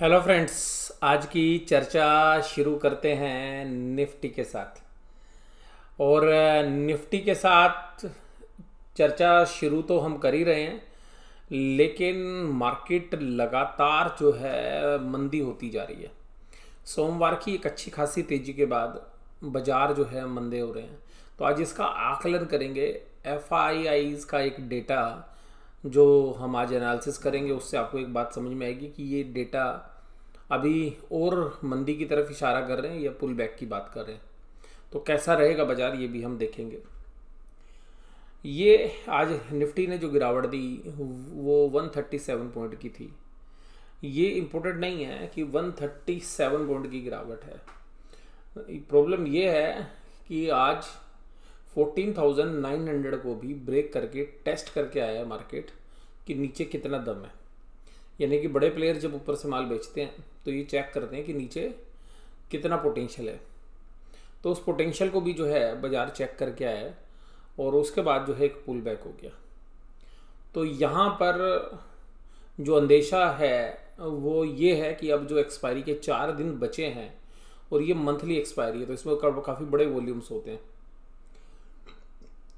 hello friends आज की चर्चा शुरू करते हैं निफ्टी के साथ और निफ्टी के साथ चर्चा शुरू तो हम कर ही रहे हैं लेकिन मार्केट लगातार जो है मंदी होती जा रही है सोमवार की एक अच्छी खासी तेज़ी के बाद बाजार जो है मंदे हो रहे हैं तो आज इसका आकलन करेंगे एफ का एक डेटा जो हम आज एनालिसिस करेंगे उससे आपको एक बात समझ में आएगी कि ये डेटा अभी और मंदी की तरफ इशारा कर रहे हैं या पुल बैक की बात कर रहे हैं तो कैसा रहेगा बाज़ार ये भी हम देखेंगे ये आज निफ्टी ने जो गिरावट दी वो 137 पॉइंट की थी ये इम्पोर्टेंट नहीं है कि 137 पॉइंट की गिरावट है प्रॉब्लम ये है कि आज 14,900 को भी ब्रेक करके टेस्ट करके आया है मार्केट कि नीचे कितना दम है यानी कि बड़े प्लेयर जब ऊपर से माल बेचते हैं तो ये चेक करते हैं कि नीचे कितना पोटेंशियल है तो उस पोटेंशियल को भी जो है बाज़ार चेक करके आया है और उसके बाद जो है एक पुल बैक हो गया तो यहाँ पर जो अंदेशा है वो ये है कि अब जो एक्सपायरी के चार दिन बचे हैं और ये मंथली एक्सपायरी है तो इसमें काफ़ी बड़े वॉल्यूम्स होते हैं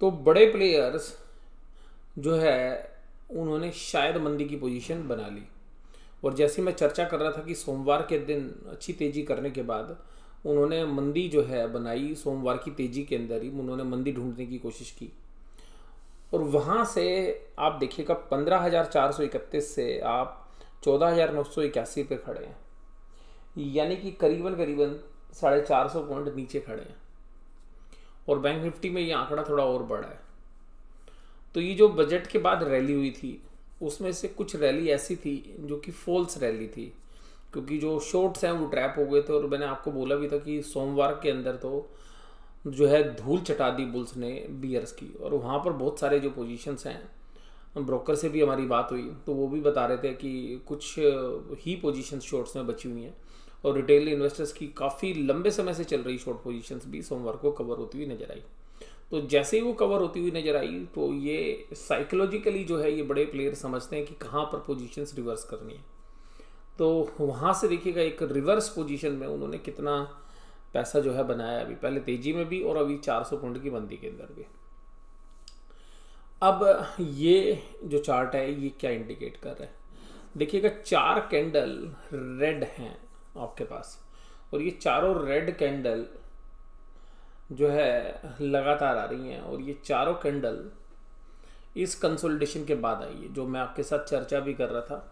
तो बड़े प्लेयर्स जो है उन्होंने शायद मंदी की पोजीशन बना ली और जैसे मैं चर्चा कर रहा था कि सोमवार के दिन अच्छी तेज़ी करने के बाद उन्होंने मंदी जो है बनाई सोमवार की तेज़ी के अंदर ही उन्होंने मंदी ढूंढने की कोशिश की और वहाँ से आप देखिएगा पंद्रह हज़ार चार सौ इकतीस से आप चौदह हज़ार नौ सौ इक्यासी पे खड़े हैं यानी कि करीबन करीबन साढ़े चार सौ पॉइंट नीचे खड़े हैं और बैंक निफ्टी में ये आंकड़ा थोड़ा और बढ़ा है तो ये जो बजट के बाद रैली हुई थी उसमें से कुछ रैली ऐसी थी जो कि फॉल्स रैली थी क्योंकि जो शॉर्ट्स हैं वो ट्रैप हो गए थे और मैंने आपको बोला भी था कि सोमवार के अंदर तो जो है धूल चटा दी बुल्स ने बियर्स की और वहाँ पर बहुत सारे जो पोजीशंस हैं ब्रोकर से भी हमारी बात हुई तो वो भी बता रहे थे कि कुछ ही पोजीशंस शॉर्ट्स में बची हुई हैं और रिटेल इन्वेस्टर्स की काफ़ी लंबे समय से चल रही शॉर्ट पोजीशंस भी सोमवार को कवर होती हुई नजर आई तो जैसे ही वो कवर होती हुई नजर आई तो ये साइकोलॉजिकली जो है ये बड़े प्लेयर समझते हैं कि कहाँ पर पोजीशंस रिवर्स करनी है तो वहाँ से देखिएगा एक रिवर्स पोजीशन में उन्होंने कितना पैसा जो है बनाया अभी पहले तेजी में भी और अभी 400 पॉइंट की बंदी के अंदर भी अब ये जो चार्ट है ये क्या इंडिकेट कर रहा है देखिएगा चार कैंडल रेड हैं आपके पास और ये चारों रेड कैंडल जो है लगातार आ रही हैं और ये चारों कैंडल इस कंसोलिडेशन के बाद आई है जो मैं आपके साथ चर्चा भी कर रहा था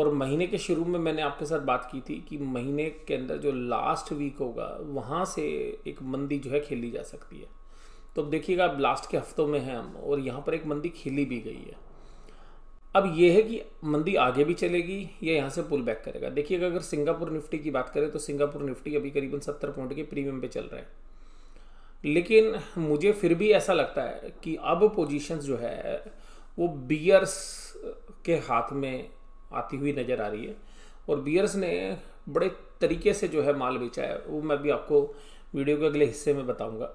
और महीने के शुरू में मैंने आपके साथ बात की थी कि महीने के अंदर जो लास्ट वीक होगा वहाँ से एक मंदी जो है खेली जा सकती है तो अब देखिएगा अब लास्ट के हफ्तों में है हम और यहाँ पर एक मंदी खेली भी गई है अब ये है कि मंदी आगे भी चलेगी या यहाँ से पुल बैक करेगा देखिए अगर सिंगापुर निफ्टी की बात करें तो सिंगापुर निफ्टी अभी करीबन सत्तर पॉइंट के प्रीमियम पे चल रहे हैं लेकिन मुझे फिर भी ऐसा लगता है कि अब पोजीशंस जो है वो बियर्स के हाथ में आती हुई नज़र आ रही है और बियर्स ने बड़े तरीके से जो है माल बेचा है वो मैं भी आपको वीडियो के अगले हिस्से में बताऊंगा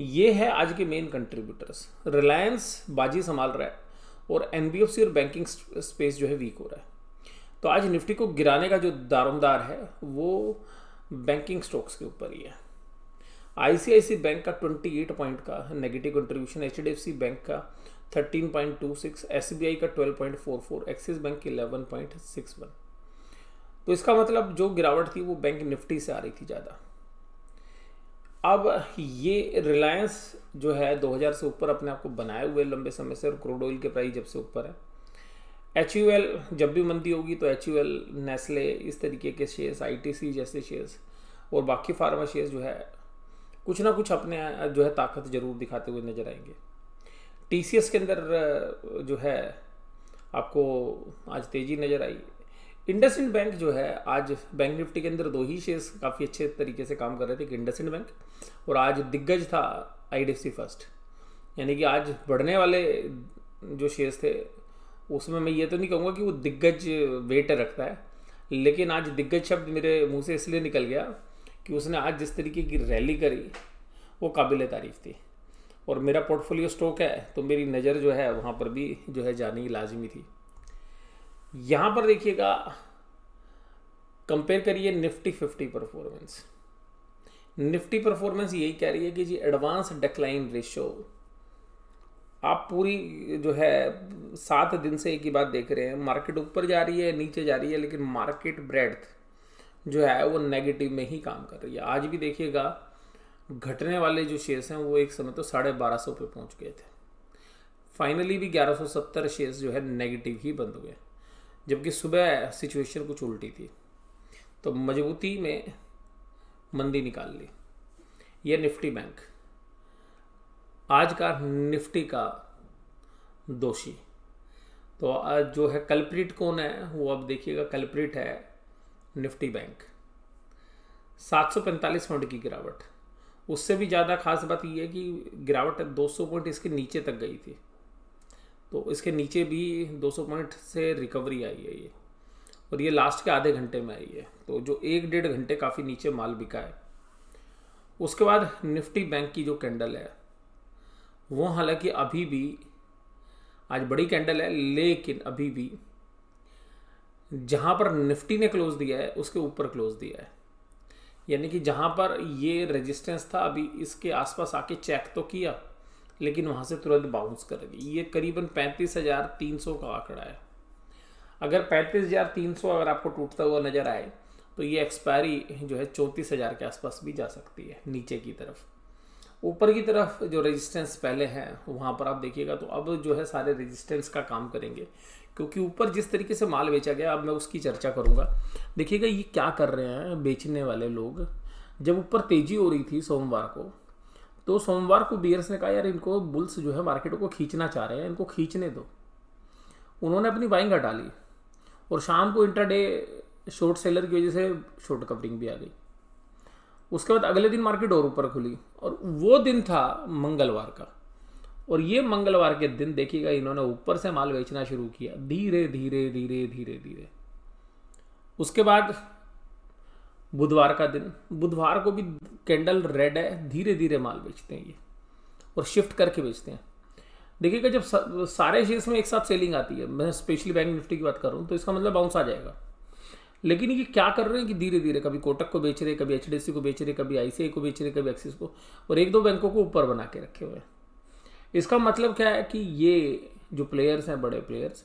ये है आज के मेन कंट्रीब्यूटर्स रिलायंस बाजी संभाल रहा है और एन और बैंकिंग स्पेस जो है वीक हो रहा है तो आज निफ्टी को गिराने का जो दारोमदार है वो बैंकिंग स्टॉक्स के ऊपर ही है आईसीआईसी बैंक का 28 पॉइंट का नेगेटिव कंट्रीब्यूशन एच बैंक का 13.26 पॉइंट का 12.44 एक्सिस बैंक की 11.61 तो इसका मतलब जो गिरावट थी वो बैंक निफ्टी से आ रही थी ज़्यादा अब ये रिलायंस जो है 2000 से ऊपर अपने आप को बनाए हुए लंबे समय से और क्रूड ऑयल के प्राइस जब से ऊपर है एच यू एल जब भी मंदी होगी तो एच यू एल नेस्ले इस तरीके के शेयर्स आई टी सी जैसे शेयर्स और बाकी फार्मा शेयर्स जो है कुछ ना कुछ अपने जो है ताकत ज़रूर दिखाते हुए नज़र आएंगे टी सी एस के अंदर जो है आपको आज तेज़ी नज़र आई इंडसिंड बैंक जो है आज बैंक निफ्टी के अंदर दो ही शेयर्स काफ़ी अच्छे तरीके से काम कर रहे थे एक इंड बैंक और आज दिग्गज था आई फर्स्ट यानी कि आज बढ़ने वाले जो शेयर्स थे उसमें मैं ये तो नहीं कहूँगा कि वो दिग्गज वेट रखता है लेकिन आज दिग्गज शब्द मेरे मुंह से इसलिए निकल गया कि उसने आज जिस तरीके की रैली करी वो काबिल तारीफ थी और मेरा पोर्टफोलियो स्टॉक है तो मेरी नज़र जो है वहाँ पर भी जो है जानी लाजमी थी यहाँ पर देखिएगा कंपेयर करिए Nifty fifty performance Nifty performance यही कह रही है कि जी एडवांस डिक्लाइन रेशियो आप पूरी जो है सात दिन से एक ही बात देख रहे हैं मार्केट ऊपर जा रही है नीचे जा रही है लेकिन मार्केट ब्रेड जो है वो नेगेटिव में ही काम कर रही है आज भी देखिएगा घटने वाले जो शेयर्स हैं वो एक समय तो साढ़े बारह सौ पे पहुंच गए थे फाइनली भी ग्यारह सौ सत्तर शेयर्स जो है नेगेटिव ही बंद हुए जबकि सुबह सिचुएशन कुछ उल्टी थी तो मजबूती में मंदी निकाल ली यह निफ्टी बैंक आज का निफ्टी का दोषी तो आज जो है कल्प्रिट कौन है वो अब देखिएगा कल्प्रिट है निफ्टी बैंक 745 पॉइंट की गिरावट उससे भी ज़्यादा खास बात यह है कि गिरावट 200 पॉइंट इसके नीचे तक गई थी तो इसके नीचे भी 200 पॉइंट से रिकवरी आई है ये और ये लास्ट के आधे घंटे में आई है तो जो एक डेढ़ घंटे काफ़ी नीचे माल बिका है उसके बाद निफ्टी बैंक की जो कैंडल है वो हालांकि अभी भी आज बड़ी कैंडल है लेकिन अभी भी जहाँ पर निफ्टी ने क्लोज दिया है उसके ऊपर क्लोज दिया है यानी कि जहाँ पर ये रेजिस्टेंस था अभी इसके आसपास आके चेक तो किया लेकिन वहाँ से तुरंत बाउंस कर दी ये करीबन पैंतीस हज़ार तीन सौ का आंकड़ा है अगर पैंतीस हज़ार तीन सौ अगर आपको टूटता हुआ नज़र आए तो ये एक्सपायरी जो है चौंतीस हज़ार के आसपास भी जा सकती है नीचे की तरफ ऊपर की तरफ जो रेजिस्टेंस पहले हैं वहाँ पर आप देखिएगा तो अब जो है सारे रेजिस्टेंस का काम करेंगे क्योंकि ऊपर जिस तरीके से माल बेचा गया अब मैं उसकी चर्चा करूँगा देखिएगा ये क्या कर रहे हैं बेचने वाले लोग जब ऊपर तेज़ी हो रही थी सोमवार को तो सोमवार को बियर्स ने कहा यार इनको बुल्स जो है मार्केट को खींचना चाह रहे हैं इनको खींचने दो उन्होंने अपनी बाइंग हटा ली और शाम को इंटरडे शॉर्ट सेलर की वजह से शॉर्ट कवरिंग भी आ गई उसके बाद अगले दिन मार्केट और ऊपर खुली और वो दिन था मंगलवार का और ये मंगलवार के दिन देखिएगा इन्होंने ऊपर से माल बेचना शुरू किया धीरे धीरे धीरे धीरे धीरे उसके बाद बुधवार का दिन बुधवार को भी कैंडल रेड है धीरे धीरे माल बेचते हैं ये और शिफ्ट करके बेचते हैं देखिएगा जब सारे शेयर्स में एक साथ सेलिंग आती है मैं स्पेशली बैंक निफ्टी की बात कर रहा हूँ तो इसका मतलब बाउंस आ जाएगा लेकिन ये क्या कर रहे हैं कि धीरे धीरे कभी कोटक को बेच रहे कभी एच को बेच रहे कभी आई को बेच रहे कभी एक्सिस को और एक दो बैंकों को ऊपर बना के रखे हुए हैं इसका मतलब क्या है कि ये जो प्लेयर्स हैं बड़े प्लेयर्स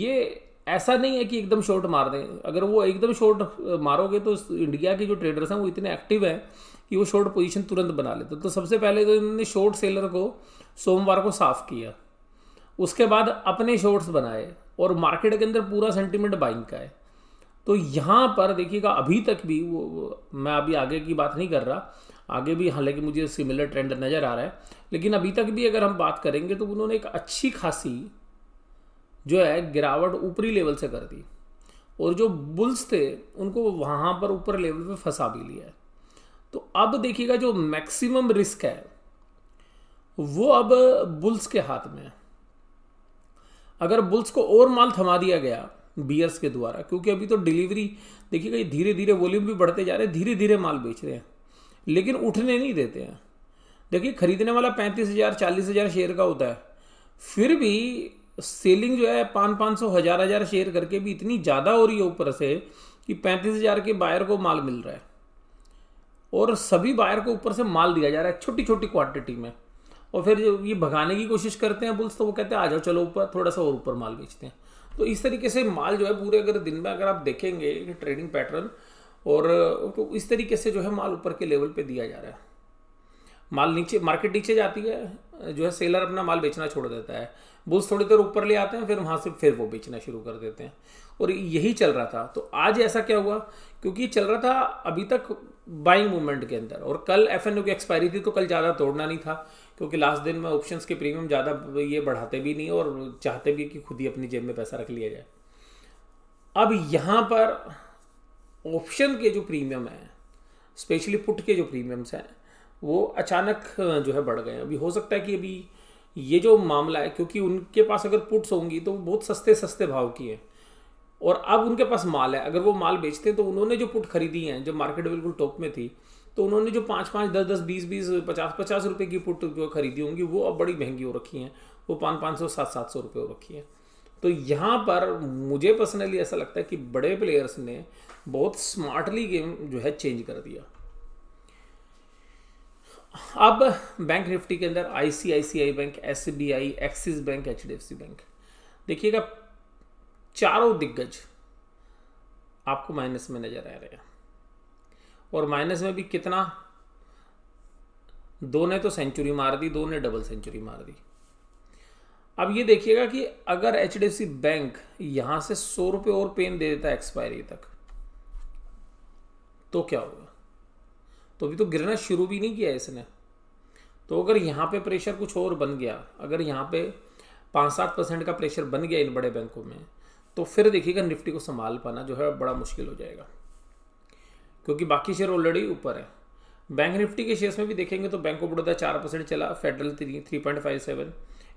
ये ऐसा नहीं है कि एकदम शॉर्ट मार दें अगर वो एकदम शॉर्ट मारोगे तो इंडिया के जो ट्रेडर्स हैं वो इतने एक्टिव हैं कि वो शॉर्ट पोजीशन तुरंत बना लेते तो सबसे पहले तो इन्होंने शॉर्ट सेलर को सोमवार को साफ किया उसके बाद अपने शॉर्ट्स बनाए और मार्केट के अंदर पूरा सेंटिमेंट बाइंग का है तो यहाँ पर देखिएगा अभी तक भी वो मैं अभी आगे की बात नहीं कर रहा आगे भी हालांकि मुझे सिमिलर ट्रेंड नज़र आ रहा है लेकिन अभी तक भी अगर हम बात करेंगे तो उन्होंने एक अच्छी खासी जो है गिरावट ऊपरी लेवल से कर दी और जो बुल्स थे उनको वहाँ पर ऊपर लेवल पे फंसा भी लिया तो अब देखिएगा जो मैक्सिमम रिस्क है वो अब बुल्स के हाथ में है अगर बुल्स को और माल थमा दिया गया बीएस के द्वारा क्योंकि अभी तो डिलीवरी देखिएगा ये धीरे धीरे वॉल्यूम भी बढ़ते जा रहे हैं धीरे धीरे माल बेच रहे हैं लेकिन उठने नहीं देते हैं देखिए खरीदने वाला पैंतीस हज़ार चालीस हज़ार शेयर का होता है फिर भी सेलिंग जो है पाँच पाँच सौ हज़ार हज़ार शेयर करके भी इतनी ज़्यादा हो रही है ऊपर से कि पैंतीस हज़ार के बायर को माल मिल रहा है और सभी बायर को ऊपर से माल दिया जा रहा है छोटी छोटी क्वांटिटी में और फिर जब ये भगाने की कोशिश करते हैं बुल्स तो वो कहते हैं आ जाओ चलो ऊपर थोड़ा सा और ऊपर माल बेचते हैं तो इस तरीके से माल जो है पूरे अगर दिन में अगर आप देखेंगे ट्रेडिंग पैटर्न और तो इस तरीके से जो है माल ऊपर के लेवल पे दिया जा रहा है माल नीचे मार्केट नीचे जाती है जो है सेलर अपना माल बेचना छोड़ देता है बुल्स थोड़ी देर ऊपर ले आते हैं फिर वहाँ से फिर वो बेचना शुरू कर देते हैं और यही चल रहा था तो आज ऐसा क्या हुआ क्योंकि चल रहा था अभी तक बाइंग मूवमेंट के अंदर और कल एफ की एक्सपायरी थी तो कल ज़्यादा तोड़ना नहीं था क्योंकि लास्ट दिन में ऑप्शंस के प्रीमियम ज़्यादा ये बढ़ाते भी नहीं और चाहते भी कि खुद ही अपनी जेब में पैसा रख लिया जाए अब यहाँ पर ऑप्शन के जो प्रीमियम हैं स्पेशली पुट के जो प्रीमियम्स हैं वो अचानक जो है बढ़ गए अभी हो सकता है कि अभी ये जो मामला है क्योंकि उनके पास अगर पुट्स होंगी तो बहुत सस्ते सस्ते भाव की हैं और अब उनके पास माल है अगर वो माल बेचते हैं तो उन्होंने जो पुट खरीदी हैं जब मार्केट बिल्कुल टॉप में थी तो उन्होंने जो पाँच पाँच दस दस बीस बीस पचास पचास रुपये की पुट जो खरीदी होंगी वो अब बड़ी महंगी हो रखी हैं वो पाँच पाँच सौ सात सात सौ रुपये हो रखी हैं तो यहाँ पर मुझे पर्सनली ऐसा लगता है कि बड़े प्लेयर्स ने बहुत स्मार्टली गेम जो है चेंज कर दिया अब बैंक निफ्टी के अंदर ICICI Bank S B I Axis Bank H D F C Bank देखिएगा चारों दिग्गज आपको माइनस में नजर आ रहे हैं और माइनस में भी कितना दो ने तो सेंचुरी मार दी दो ने डबल सेंचुरी मार दी अब ये देखिएगा कि अगर H D F C Bank यहां से सौ रुपये और पेन दे देता एक्सपायरी तक तो क्या होगा तो अभी तो गिरना शुरू भी नहीं किया इसने तो अगर यहाँ पे प्रेशर कुछ और बन गया अगर यहाँ पे पाँच सात परसेंट का प्रेशर बन गया इन बड़े बैंकों में तो फिर देखिएगा निफ्टी को संभाल पाना जो है बड़ा मुश्किल हो जाएगा क्योंकि बाकी शेयर ऑलरेडी ऊपर है बैंक निफ्टी के शेयर्स में भी देखेंगे तो बैंक ऑफ बड़ौदा चार परसेंट चला federal three three point five seven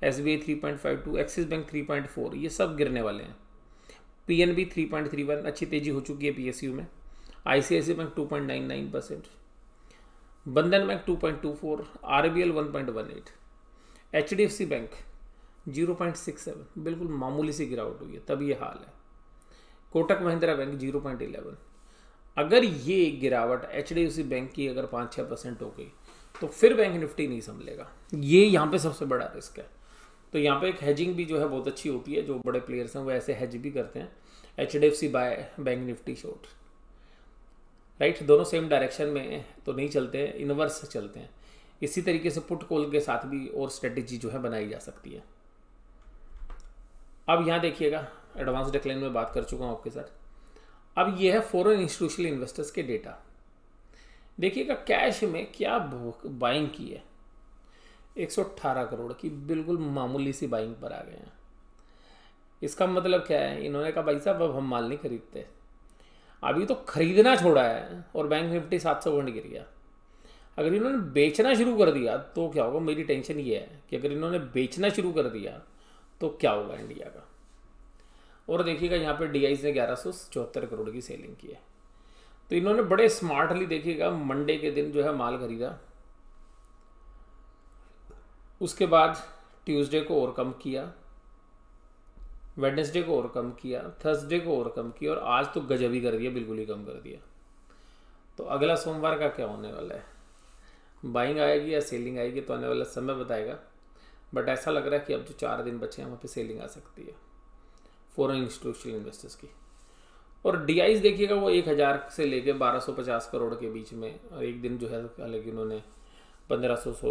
S B I three point five to axis bank three point four ये सब गिरने वाले हैं P N B three point three one अच्छी तेजी हो चुकी है पी एस यू में आई सी आई सी bank two point nine nine percent बंधन bank 2.24 D F C bank zero point six seven बिल्कुल मामूली सी गिरावट हुई है तब ये हाल है Kotak Mahindra Bank zero point eleven अगर ये गिरावट H D F C Bank की अगर पाँच छः परसेंट हो गई तो फिर बैंक निफ्टी नहीं संभलेगा ये यहाँ पे सबसे बड़ा रिस्क है तो यहाँ पे एक हैजिंग भी जो है बहुत अच्छी होती है जो बड़े प्लेयर्स हैं वो ऐसे हैज भी करते हैं H D F C buy Bank Nifty short right दोनों सेम डायरेक्शन में तो नहीं चलते हैं इनवर्स चलते हैं इसी तरीके से पुट कॉल के साथ भी और स्ट्रेटेजी जो है बनाई जा सकती है अब यहाँ देखिएगा एडवांस डेक्लाइन में बात कर चुका हूँ आपके साथ अब यह है फॉरन इंस्टीट्यूशनल इन्वेस्टर्स के डेटा देखिएगा कैश में क्या बाइंग की है 118 करोड़ की बिल्कुल मामूली सी बाइंग पर आ गए हैं इसका मतलब क्या है इन्होंने कहा भाई साहब अब हम माल नहीं खरीदते अभी तो खरीदना छोड़ा है और बैंक निफ्टी सात सौ गिर गया अगर इन्होंने बेचना शुरू कर दिया तो क्या होगा मेरी टेंशन ये है कि अगर इन्होंने बेचना शुरू कर दिया तो क्या होगा इंडिया का और देखिएगा यहाँ पे डी ने ग्यारह सौ चौहत्तर करोड़ की सेलिंग की है तो इन्होंने बड़े स्मार्टली देखिएगा मंडे के दिन जो है माल खरीदा उसके बाद ट्यूसडे को और कम किया वेडनेसडे को और कम किया थर्सडे को और कम किया और आज तो गजब ही कर दिया बिल्कुल ही कम कर दिया तो अगला सोमवार का क्या होने वाला है बाइंग आएगी या सेलिंग आएगी तो आने वाला समय बताएगा बट ऐसा लग रहा है कि अब जो चार दिन बचे हैं वहाँ पे सेलिंग आ सकती है फॉरन इंस्टीट्यूशनल इन्वेस्टर्स की और डी देखिएगा वो एक हज़ार से लेके बारह सौ पचास करोड़ के बीच में और एक दिन जो है हालांकि उन्होंने पंद्रह सौ सौ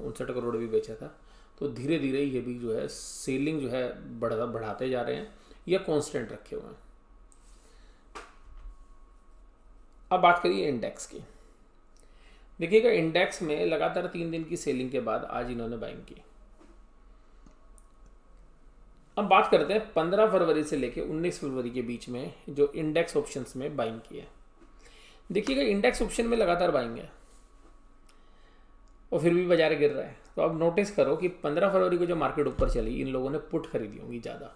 उनसठ करोड़ भी बेचा था तो धीरे धीरे ये भी जो है सेलिंग जो है बढ़ा बढ़ाते जा रहे हैं या कांस्टेंट रखे हुए हैं अब बात करिए इंडेक्स की देखिएगा इंडेक्स में लगातार तीन दिन की सेलिंग के बाद आज इन्होंने बाइंग की अब बात करते हैं पंद्रह फरवरी से लेकर उन्नीस फरवरी के बीच में जो इंडेक्स ऑप्शन में बाइंग की है देखिएगा इंडेक्स ऑप्शन में लगातार बाइंग है और फिर भी बाजार गिर रहा है तो अब नोटिस करो कि पंद्रह फरवरी को जो मार्केट ऊपर चली इन लोगों ने पुट खरीदी होंगी ज़्यादा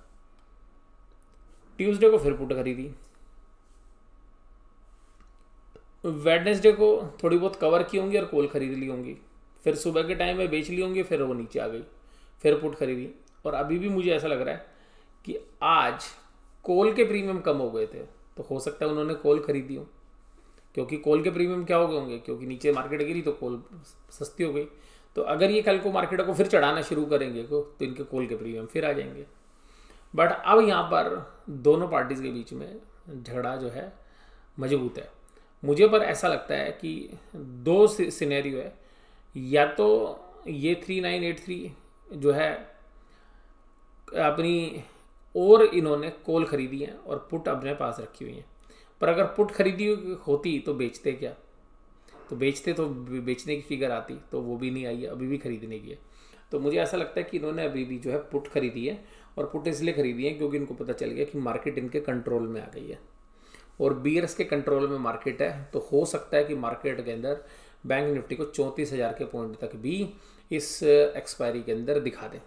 ट्यूसडे को फिर पुट खरीदी वेडनेसडे को थोड़ी बहुत कवर की होंगी और कोल खरीद ली होंगी फिर सुबह के टाइम में बेच ली होंगी फिर वो नीचे आ गई फिर पुट खरीदी और अभी भी मुझे ऐसा लग रहा है कि आज कोल के प्रीमियम कम हो गए थे तो हो सकता है उन्होंने कोल खरीदी हूँ क्योंकि कोल के प्रीमियम क्या हो गए होंगे क्योंकि नीचे मार्केट गिरी तो कोल सस्ती हो गई तो अगर ये कल को मार्केट को फिर चढ़ाना शुरू करेंगे को तो इनके कोल के प्रीमियम फिर आ जाएंगे बट अब यहाँ पर दोनों पार्टीज़ के बीच में झगड़ा जो है मजबूत है मुझे पर ऐसा लगता है कि दो सिनेरियो है या तो ये थ्री नाइन एट थ्री जो है अपनी और इन्होंने कोल खरीदी है और पुट अपने पास रखी हुई हैं पर अगर पुट खरीदी होती तो बेचते क्या तो बेचते तो बेचने की फिगर आती तो वो भी नहीं आई है अभी भी खरीदने की है तो मुझे ऐसा लगता है कि इन्होंने अभी भी जो है पुट खरीदी है और पुट इसलिए खरीदी है क्योंकि इनको पता चल गया कि मार्केट इनके कंट्रोल में आ गई है और बी के कंट्रोल में मार्केट है तो हो सकता है कि मार्केट के अंदर बैंक निफ्टी को चौंतीस हज़ार के पॉइंट तक भी इस एक्सपायरी के अंदर दिखा दें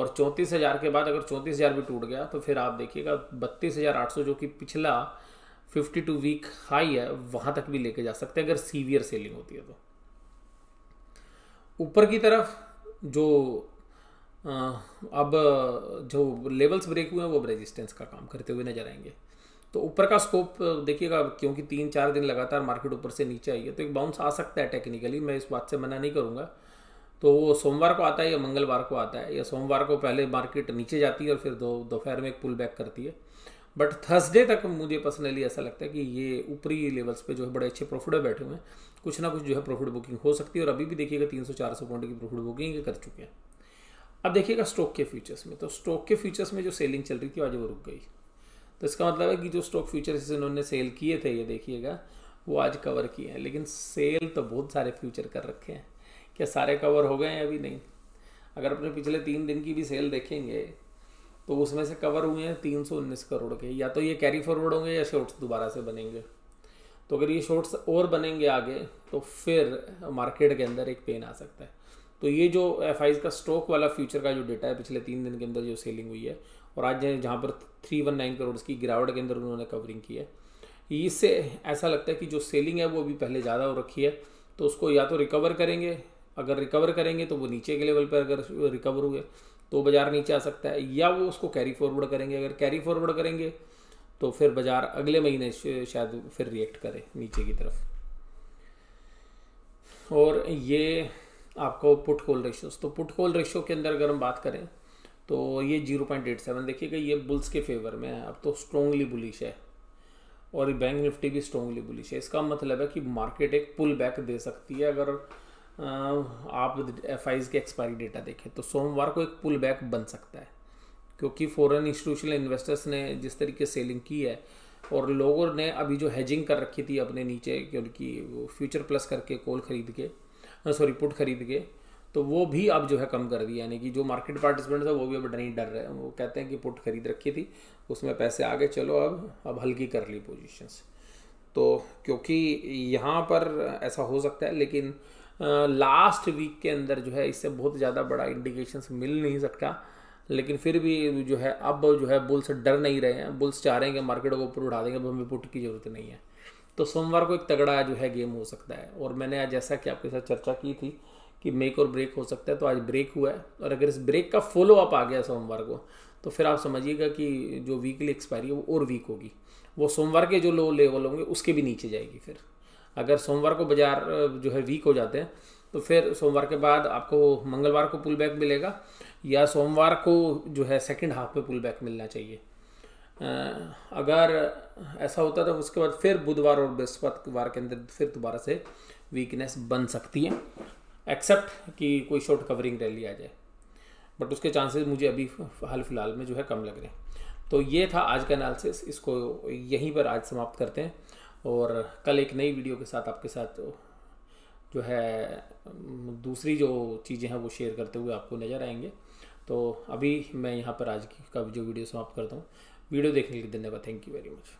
और चौंतीस हज़ार के बाद अगर चौंतीस हज़ार भी टूट गया तो फिर आप देखिएगा बत्तीस हज़ार आठ सौ जो कि पिछला फिफ्टी टू वीक हाई है वहां तक भी लेके जा सकते हैं अगर सीवियर सेलिंग होती है तो ऊपर की तरफ जो अब जो लेवल्स ब्रेक हुए हैं वो अब रेजिस्टेंस का काम करते हुए नजर आएंगे तो ऊपर का स्कोप देखिएगा क्योंकि तीन चार दिन लगातार मार्केट ऊपर से नीचे आई है तो एक बाउंस आ सकता है टेक्निकली मैं इस बात से मना नहीं करूँगा तो वो सोमवार को आता है या मंगलवार को आता है या सोमवार को पहले मार्केट नीचे जाती है और फिर दो दोपहर में एक पुल बैक करती है बट थर्सडे तक मुझे पर्सनली ऐसा लगता है कि ये ऊपरी लेवल्स पे जो है बड़े अच्छे प्रॉफिट में बैठे हुए हैं कुछ ना कुछ जो है प्रॉफिट बुकिंग हो सकती है और अभी भी देखिएगा तीन सौ चार सौ पॉइंट की प्रॉफिट बुकिंग कर चुके हैं अब देखिएगा स्टॉक के फ्यूचर्स में तो स्टॉक के फ्यूचर्स में जो सेलिंग चल रही थी आज वो रुक गई तो इसका मतलब है कि जो स्टॉक फ्यूचर्स इन्होंने सेल किए थे ये देखिएगा वो आज कवर किए हैं लेकिन सेल तो बहुत सारे फ्यूचर कर रखे हैं क्या सारे कवर हो गए हैं अभी नहीं अगर अपने पिछले तीन दिन की भी सेल देखेंगे तो उसमें से कवर हुए हैं तीन सौ उन्नीस करोड़ के या तो ये कैरी फॉरवर्ड होंगे या शॉर्ट्स दोबारा से बनेंगे तो अगर ये शॉर्ट्स और बनेंगे आगे तो फिर मार्केट के अंदर एक पेन आ सकता है तो ये जो एफ का स्टॉक वाला फ्यूचर का जो डेटा है पिछले तीन दिन के अंदर जो सेलिंग हुई है और आज जहाँ पर थ्री वन नाइन करोड़ की गिरावट के अंदर उन्होंने कवरिंग की है इससे ऐसा लगता है कि जो सेलिंग है वो अभी पहले ज़्यादा हो रखी है तो उसको या तो रिकवर करेंगे अगर रिकवर करेंगे तो वो नीचे के लेवल पर अगर रिकवर हुए तो बाजार नीचे आ सकता है या वो उसको कैरी फॉरवर्ड करेंगे अगर कैरी फॉरवर्ड करेंगे तो फिर बाजार अगले महीने शायद फिर रिएक्ट करे नीचे की तरफ और ये आपको पुट कॉल रेशो तो पुट कॉल रेशो के अंदर अगर हम बात करें तो ये जीरो पॉइंट एट सेवन देखिएगा ये बुल्स के फेवर में है अब तो स्ट्रोंगली बुलिश है और बैंक निफ्टी भी स्ट्रोंगली बुलिश है इसका मतलब है कि मार्केट एक पुल बैक दे सकती है अगर आप एफ की एक्सपायरी डेटा देखें तो सोमवार को एक पुल बैक बन सकता है क्योंकि फ़ॉरन इंस्टीट्यूशनल इन्वेस्टर्स ने जिस तरीके से सेलिंग की है और लोगों ने अभी जो हैजिंग कर रखी थी अपने नीचे क्योंकि फ्यूचर प्लस करके कॉल खरीद के सॉरी पुट खरीद के तो वो भी अब जो है कम कर दिया यानी कि जो मार्केट पार्टिसिपेंट्स है वो भी अब नहीं डर रहे हैं वो कहते हैं कि पुट खरीद रखी थी उसमें पैसे आ गए चलो अब अब हल्की कर ली पोजिशंस तो क्योंकि यहाँ पर ऐसा हो सकता है लेकिन लास्ट वीक के अंदर जो है इससे बहुत ज़्यादा बड़ा इंडिकेशंस मिल नहीं सकता लेकिन फिर भी जो है अब जो है बुल्स डर नहीं रहे हैं बुल्स चाह रहे हैं कि मार्केट को ऊपर उठा देंगे अब हमें पुट की ज़रूरत नहीं है तो सोमवार को एक तगड़ा जो है गेम हो सकता है और मैंने आज जैसा कि आपके साथ चर्चा की थी कि मेक और ब्रेक हो सकता है तो आज ब्रेक हुआ है और अगर इस ब्रेक का फॉलो अप आ गया सोमवार को तो फिर आप समझिएगा कि जो वीकली एक्सपायरी है वो और वीक होगी वो सोमवार के जो लो लेवल होंगे उसके भी नीचे जाएगी फिर अगर सोमवार को बाजार जो है वीक हो जाते हैं तो फिर सोमवार के बाद आपको मंगलवार को पुल बैक मिलेगा या सोमवार को जो है सेकेंड हाफ में पुल बैक मिलना चाहिए अगर ऐसा होता तो उसके बाद फिर बुधवार और बृहस्पतिवार के अंदर फिर दोबारा से वीकनेस बन सकती है एक्सेप्ट कि कोई शॉर्ट कवरिंग रैली आ जाए बट उसके चांसेस मुझे अभी हाल फिलहाल में जो है कम लग रहे हैं तो ये था आज का एनालिसिस इसको यहीं पर आज समाप्त करते हैं और कल एक नई वीडियो के साथ आपके साथ जो है दूसरी जो चीज़ें हैं वो शेयर करते हुए आपको नज़र आएंगे तो अभी मैं यहाँ पर आज की का जो वीडियो समाप्त करता हूँ वीडियो देखने के लिए धन्यवाद थैंक यू वेरी मच